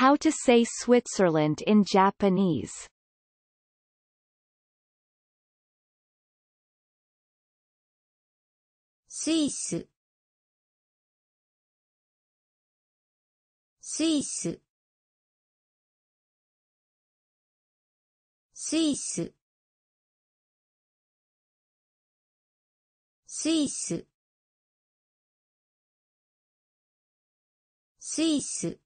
How to say Switzerland in Japanese Swiss Swiss Swiss Swiss Swiss